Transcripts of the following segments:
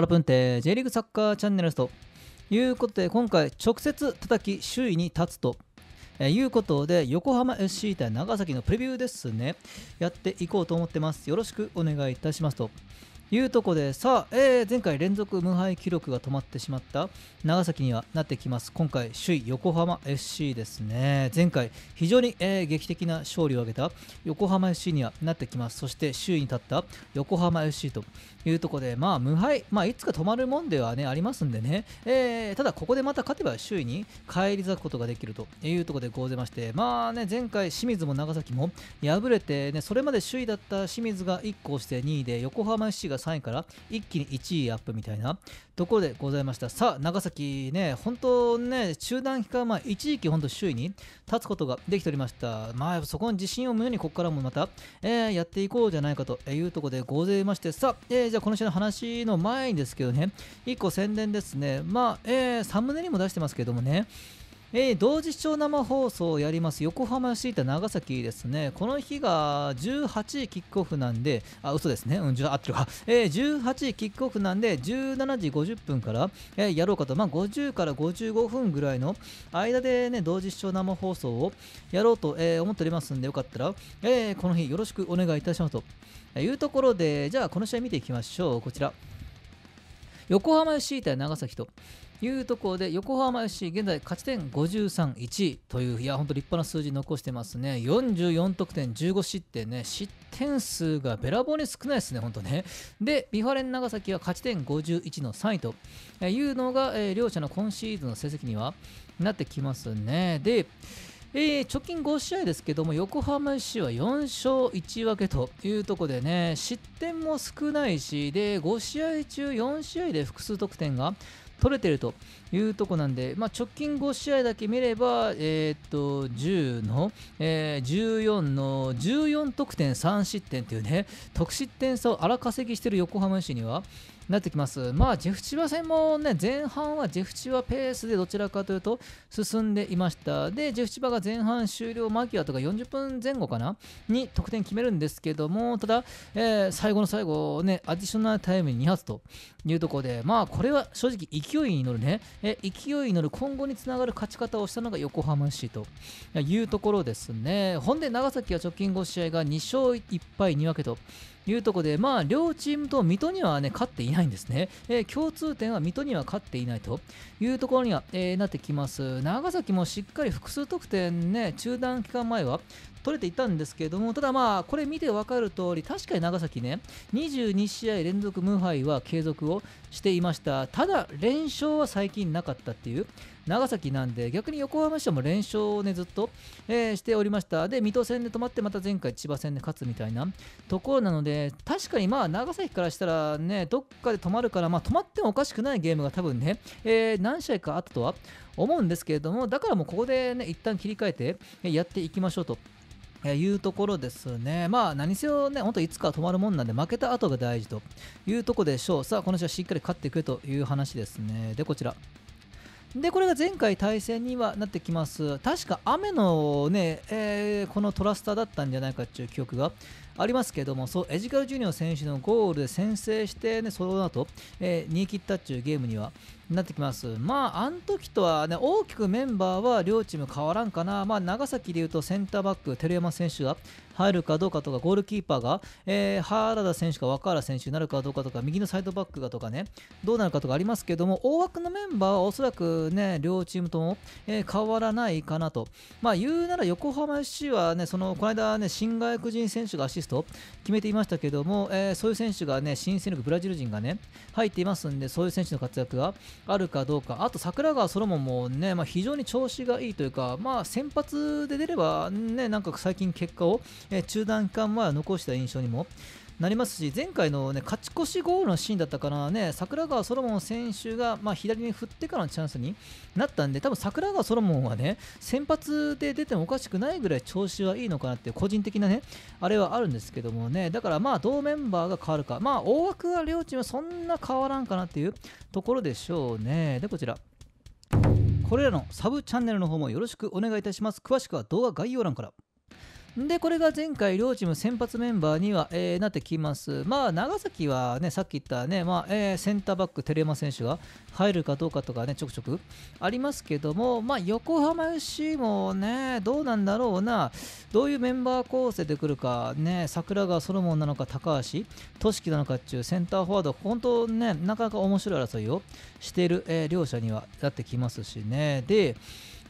ラプンテ J リーグサッカーチャンネルですということで今回直接叩き首位に立つということで横浜 FC 対長崎のプレビューですねやっていこうと思ってますよろしくお願いいたしますというとこでさあ、えー、前回連続無敗記録が止まってしまった長崎にはなってきます今回首位横浜 FC ですね前回非常に、えー、劇的な勝利を挙げた横浜 FC にはなってきますそして首位に立った横浜 FC というとこでまあ無敗、まあ、いつか止まるもんでは、ね、ありますんでね、えー、ただここでまた勝てば首位に返り咲くことができるというところでございましてまあね前回清水も長崎も敗れて、ね、それまで首位だった清水が1個して2位で横浜 FC が3位から一気に1位アップみたいなところでございましたさあ長崎ね本当ね中断期間まあ、一時期本当首位に立つことができておりましたまあそこに自信を胸にここからもまた、えー、やっていこうじゃないかというところでございましてさあ、えー、じゃあこの人の話の前にですけどね1個宣伝ですねまあ、えー、サムネにも出してますけどもねえー、同時視聴生放送をやります横浜ータ長崎ですね、この日が18時キックオフなんで、あ、嘘ですね、うん、合ってるか、えー、18時キックオフなんで、17時50分から、えー、やろうかと、まあ、50から55分ぐらいの間でね、同時視聴生放送をやろうと、えー、思っておりますんで、よかったら、えー、この日よろしくお願いいたしますというところで、じゃあ、この試合見ていきましょう、こちら。横浜ータ長崎と。いうところで横浜 FC 現在勝ち点531位といういや本当立派な数字残してますね44得点15失点ね失点数がべらぼうに少ないですね本当ねでビファレン長崎は勝ち点51の3位というのが、えー、両者の今シーズンの成績にはなってきますねでえー、直近5試合ですけども横浜 FC は4勝1分けというところでね失点も少ないしで5試合中4試合で複数得点が取れてるというとこなんで、まあ、直近5試合だけ見れば、えー、っと10の、えー、14の14得点3失点というね得失点差を荒稼ぎしてる横浜市にはなってきます。まあ、ジェフチワ戦もね、前半はジェフチワペースでどちらかというと進んでいました。で、ジェフチバが前半終了間際とか40分前後かなに得点決めるんですけども、ただ、えー、最後の最後、ね、アディショナルタイムに2発というところで、まあ、これは正直勢いに乗るね、え勢いに乗る今後につながる勝ち方をしたのが横浜市というところですね。ほんで、長崎は直近5試合が2勝1敗2分けと。いうところで、まあ、両チームと水戸には、ね、勝っていないんですね、えー、共通点は水戸には勝っていないというところには、えー、なってきます。長崎もしっかり複数得点ね、中断期間前は取れていたんですけれども、ただまあ、これ見て分かる通り、確かに長崎ね、22試合連続無敗は継続をしていましたただ連勝は最近なかったっていう長崎なんで逆に横浜市も連勝をねずっと、えー、しておりましたで水戸戦で止まってまた前回千葉戦で勝つみたいなところなので確かにまあ長崎からしたらねどっかで止まるからまあ止まってもおかしくないゲームが多分ね、えー、何試合かあったとは思うんですけれどもだからもうここでね一旦切り替えてやっていきましょうと。えいうところですね。まあ何せよね、ほんといつかは止まるもんなんで負けた後が大事というとこでしょう。さあこの試合しっかり勝っていくという話ですね。でこちら。でこれが前回対戦にはなってきます。確か雨のね、えー、このトラスターだったんじゃないかっていう記憶がありますけども、そうエジカルジュニア選手のゴールで先制して、ね、その後、えー、逃げ切ったっていうゲームにはなってきますまああの時とはね大きくメンバーは両チーム変わらんかなまあ、長崎でいうとセンターバック照山選手が入るかどうかとかゴールキーパーが、えー、原田選手か若原選手になるかどうかとか右のサイドバックがとかねどうなるかとかありますけども大枠のメンバーはおそらくね両チームとも、えー、変わらないかなとまあ言うなら横浜 FC はねそのこの間ね新外国人選手がアシスト決めていましたけども、えー、そういう選手がね新戦力ブラジル人がね入っていますんでそういう選手の活躍があるかどうか、あと桜川ソロモンもね、まあ、非常に調子がいいというか、まあ、先発で出れば、ね、なんか最近結果を、え中断期間前は残した印象にも、なりますし前回の、ね、勝ち越しゴールのシーンだったかな、ね、桜川ソロモン選手が、まあ、左に振ってからのチャンスになったんで多分桜川ソロモンはね先発で出てもおかしくないぐらい調子はいいのかなって個人的なねあれはあるんですけどもねだからまあ同メンバーが変わるか、まあ、大枠は両チームそんな変わらんかなっていうところでしょうね。でこちらこれらのサブチャンネルの方もよろしくお願いいたします。詳しくは動画概要欄から。でこれが前回両チーム先発メンバーには、えー、なってきます。まあ長崎はねさっき言ったね、まあえー、センターバック照山選手が入るかどうかとかねちょくちょくありますけども、まあ、横浜 FC もねどうなんだろうなどういうメンバー構成でくるかね桜川ソロモンなのか高橋俊樹なのかっていうセンターフォワード本当ねなかなか面白い争いよ。してる、えー、両者にはなってきますしね。で、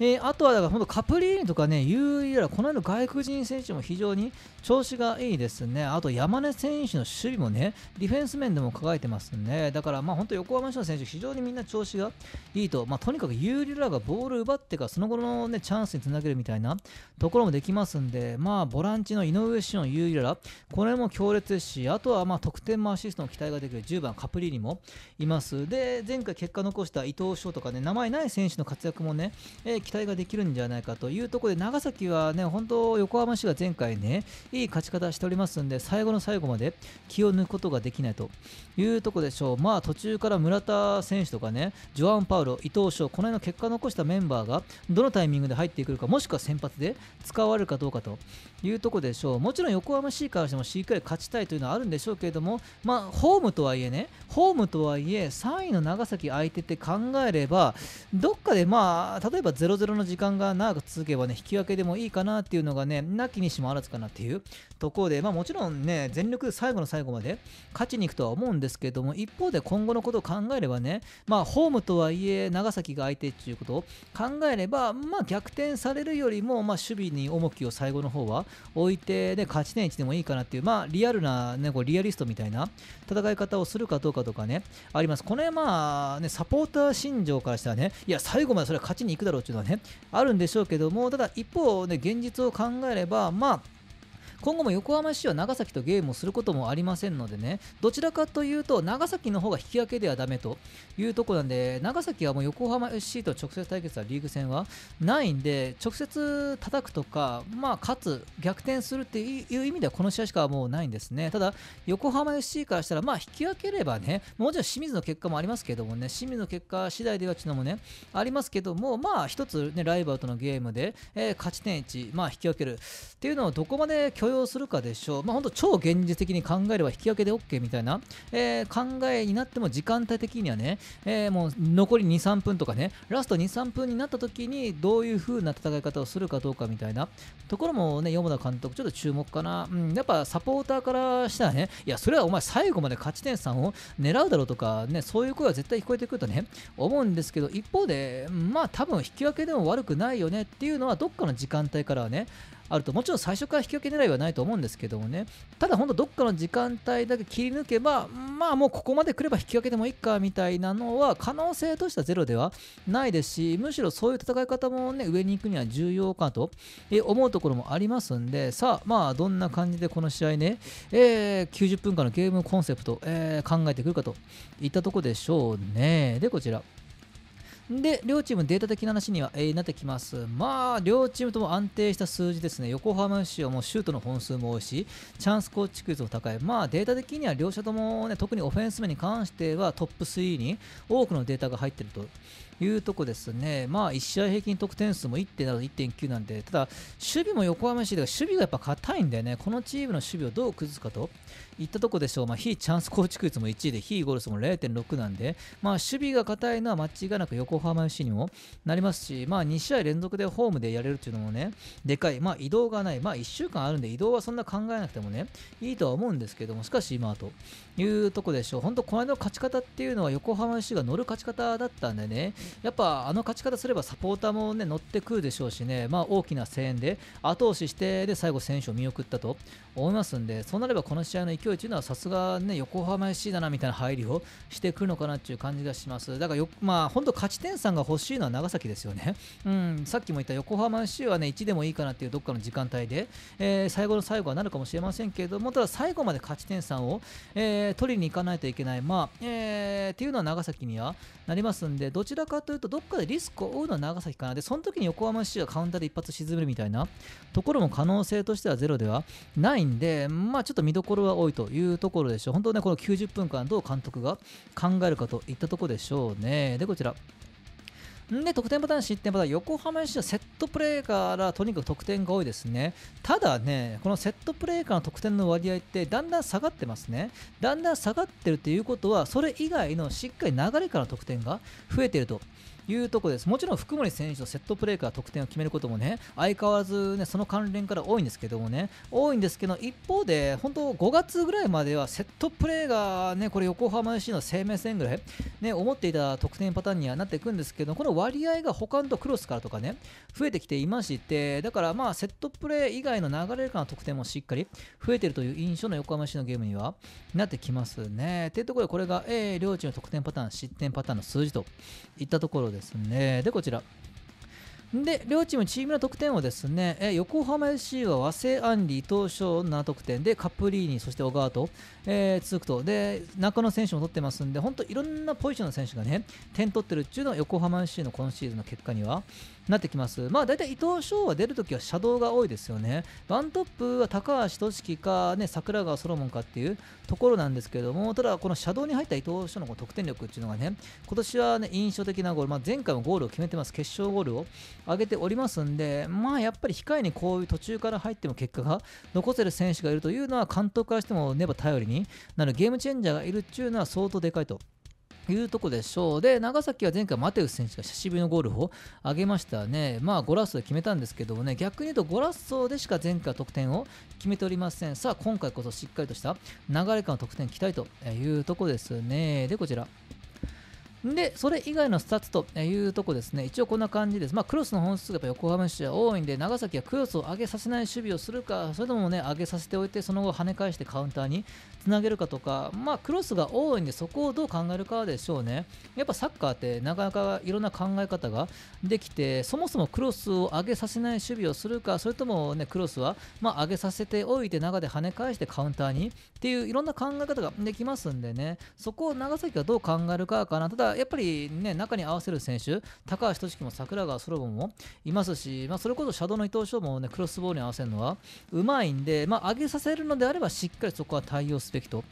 えー、あとはだから本当カプリーニとかね、ユーリラ、この辺の外国人選手も非常に調子がいいですね。あと山根選手の守備もね、ディフェンス面でも輝いてますね。だからまあ本当横浜市の選手、非常にみんな調子がいいと、まあ、とにかくユーリラがボール奪ってからその後の、ね、チャンスにつなげるみたいなところもできますんで、まあボランチの井上志音、ユーリラ、これも強烈ですし、あとはまあ得点もアシストの期待ができる10番カプリーニもいます。で、前回結果残した伊藤翔とかね名前ない選手の活躍もね、えー、期待ができるんじゃないかというところで長崎はね本当横浜市が前回ねいい勝ち方しておりますんで最後の最後まで気を抜くことができないというところでしょうまあ途中から村田選手とかねジョアン・パウロ伊藤翔この辺の結果残したメンバーがどのタイミングで入ってくるかもしくは先発で使われるかどうかというところでしょうもちろん横浜市からしてもしっかり勝ちたいというのはあるんでしょうけれどもまあホームとはいえねホームとはいえ3位の長崎相手って考えればどっかでまあ例えば0-0の時間が長く続けばね引き分けでもいいかなっていうのがねなきにしもあらずかなっていうところでまあもちろんね全力で最後の最後まで勝ちに行くとは思うんですけども一方で今後のことを考えればねまあホームとはいえ長崎が相手っていうことを考えればまあ逆転されるよりもまあ守備に重きを最後の方は置いてで、勝ち点1でもいいかなっていうまあリアルなねこうリアリストみたいな戦い方をするかどうかとかねありますこの辺まあね、サポーター心情からしたらね、いや、最後までそれは勝ちに行くだろうっていうのはね、あるんでしょうけども、ただ一方、ね、現実を考えれば、まあ、今後も横浜市は長崎とゲームをすることもありませんのでねどちらかというと長崎の方が引き分けではダメというところなんで長崎はもう横浜 FC と直接対決はリーグ戦はないんで直接叩くとか、まあ、勝つ逆転するっていう意味ではこの試合しかもうないんですねただ横浜 FC からしたらまあ引き分ければねもちろん清水の結果もありますけどもね清水の結果次第ではちのもねありますけどもまあ一つねライバルとのゲームで、えー、勝ち点1まあ引き分けるっていうのをどこまで許容するかでしょう、まあ、本当超現実的に考えれば引き分けで OK みたいな、えー、考えになっても時間帯的にはね、えー、もう残り2、3分とかね、ラスト2、3分になった時にどういう風な戦い方をするかどうかみたいなところもね、山田監督、ちょっと注目かな、うん、やっぱサポーターからしたらね、いや、それはお前、最後まで勝ち点3を狙うだろうとか、ね、そういう声は絶対聞こえてくるとね、思うんですけど、一方で、まあ、多分引き分けでも悪くないよねっていうのは、どっかの時間帯からはね、あるともちろん最初から引き分け狙いはないと思うんですけどもねただ本当どっかの時間帯だけ切り抜けばまあもうここまで来れば引き分けでもいいかみたいなのは可能性としてはゼロではないですしむしろそういう戦い方もね上に行くには重要かと思うところもありますんでさあまあどんな感じでこの試合ね、えー、90分間のゲームコンセプト、えー、考えてくるかといったとこでしょうねでこちらで、両チームデータ的な話には、えー、なってきます。まあ、両チームとも安定した数字ですね。横浜市はもうシュートの本数も多いし、チャンス構築率も高い。まあ、データ的には両者ともね、特にオフェンス面に関してはトップ3に多くのデータが入ってると。いうとこですね、まあ、1試合平均得点数も1.7、1.9なんで、ただ、守備も横浜市では守備がやっぱ硬いんでね、このチームの守備をどう崩すかといったとこでしょう、まあ、非チャンス構築率も1位で、非ゴール数も0.6なんで、まあ、守備が硬いのは間違いなく横浜市にもなりますし、まあ、2試合連続でホームでやれるっていうのもね、でかい、まあ、移動がない、まあ、1週間あるんで、移動はそんな考えなくてもね、いいとは思うんですけども、しかし今と、いうとこでしょう。本当、この間の勝ち方っていうのは横浜 FC が乗る勝ち方だったんでね、やっぱあの勝ち方すればサポーターもね、乗ってくるでしょうしね、まあ大きな声援で後押しして、で、最後選手を見送ったと思いますんで、そうなればこの試合の勢いというのはさすがね、横浜 FC だなみたいな入りをしてくるのかなっていう感じがします。だからよ、まあ本当勝ち点3が欲しいのは長崎ですよね。うん、さっきも言った横浜 FC はね、1でもいいかなっていうどっかの時間帯で、えー、最後の最後はなるかもしれませんけれども、ただ最後まで勝ち点3を、えーー、取りに行かないといけない、まあえー、っていうのは長崎にはなりますんで、どちらかというと、どっかでリスクを負うのは長崎かな、でその時に横浜市がカウンターで一発沈めるみたいなところも可能性としてはゼロではないんで、まあ、ちょっと見どころは多いというところでしょう、本当ね、この90分間、どう監督が考えるかといったところでしょうね。でこちらで得点パターン、失点パターン、横浜市はセットプレーからとにかく得点が多いですね。ただね、このセットプレーからの得点の割合ってだんだん下がってますね。だんだん下がってるということは、それ以外のしっかり流れからの得点が増えていると。いうとこですもちろん福森選手のセットプレーから得点を決めることもね相変わらず、ね、その関連から多いんですけどもね多いんですけど一方で本当5月ぐらいまではセットプレーが、ね、これ横浜 FC の生命線ぐらい、ね、思っていた得点パターンにはなっていくんですけどこの割合が他のクロスからとかね増えてきていましてだからまあセットプレー以外の流れからの得点もしっかり増えているという印象の横浜 FC のゲームにはなってきますね。というところでこれが、A、両チームの得点パターン失点パターンの数字といったところですですねでこちらで両チームチームの得点はですねえ横浜 FC は和製アンリ伊藤翔7得点でカップリーニそして小川と、えー、続くとで中野選手も取ってますんで本当いろんなポジションの選手がね点取ってるっていうのは横浜 FC の今シーズンの結果にはなってきますまあ大体伊藤翔は出るときはシャドウが多いですよねワントップは高橋俊樹か、ね、桜川ソロモンかっていうところなんですけどもただこのシャドウに入った伊藤翔の得点力っていうのがね今年はね印象的なゴール、まあ、前回もゴールを決めてます決勝ゴールを上げておりますんで、まあやっぱり控えにこういう途中から入っても結果が残せる選手がいるというのは、監督からしてもねば頼りになるゲームチェンジャーがいるっていうのは相当でかいと。いうとこでしょう。で、長崎は前回マテウス選手が久しぶりのゴールをあげましたね。まあ、ゴラッソで決めたんですけどもね、逆に言うとゴラッソでしか前回得点を決めておりません。さあ、今回こそしっかりとした流れ感の得点期待というとこですね。で、こちら。で、それ以外のスタッツというとこですね、一応こんな感じです。まあ、クロスの本数がやっぱ横浜市は多いんで、長崎はクロスを上げさせない守備をするか、それともね、上げさせておいて、その後跳ね返してカウンターにつなげるかとか、まあ、クロスが多いんで、そこをどう考えるかでしょうね。やっぱサッカーってなかなかいろんな考え方ができて、そもそもクロスを上げさせない守備をするか、それともね、クロスは、まあ、上げさせておいて、中で跳ね返してカウンターにっていういろんな考え方ができますんでね、そこを長崎がどう考えるかかな。ただやっぱり、ね、中に合わせる選手、高橋俊樹も桜川そろぼンもいますし、まあ、それこそシャドウの伊藤翔も、ね、クロスボールに合わせるのはうまいんで、まあ、上げさせるのであればしっかりそこは対応すべきと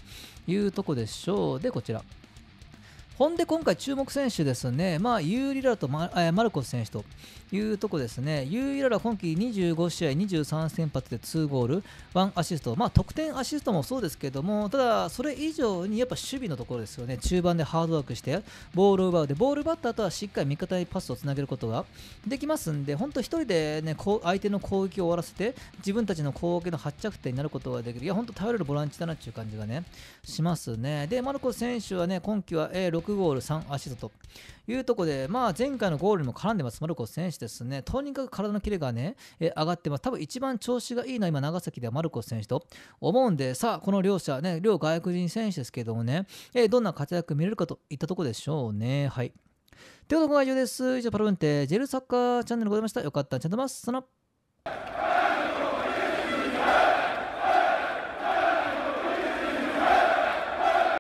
いうとこでしょう。で、こちら。ほんで今回注目選手ですね、まあ、ユーリラとマ,、えマルコス選手というとこですね、ユーリララ今季25試合23先発で2ゴール、1アシスト、まあ、得点アシストもそうですけども、ただそれ以上にやっぱ守備のところですよね、中盤でハードワークして、ボールを奪うで、ボールバッターとはしっかり味方にパスをつなげることができますんで、本当1人で、ね、こう相手の攻撃を終わらせて、自分たちの攻撃の発着点になることができる、いや、本当頼れるボランチだなっていう感じがね、しますね。で、マルコス選手はね、今季は、A6 6ゴール、3アシストというところで、まあ、前回のゴールにも絡んでます、マルコ選手ですね。とにかく体のキレがね、え上がってます。多分一番調子がいいのは今、長崎ではマルコ選手と思うんで、さあ、この両者、ね、両外国人選手ですけどもね、えどんな活躍見れるかといったところでしょうね。はい。ということで、ご来場です。以上、パルブンテ、ジェルサッカーチャンネルございました。よかった、ちゃんとます。その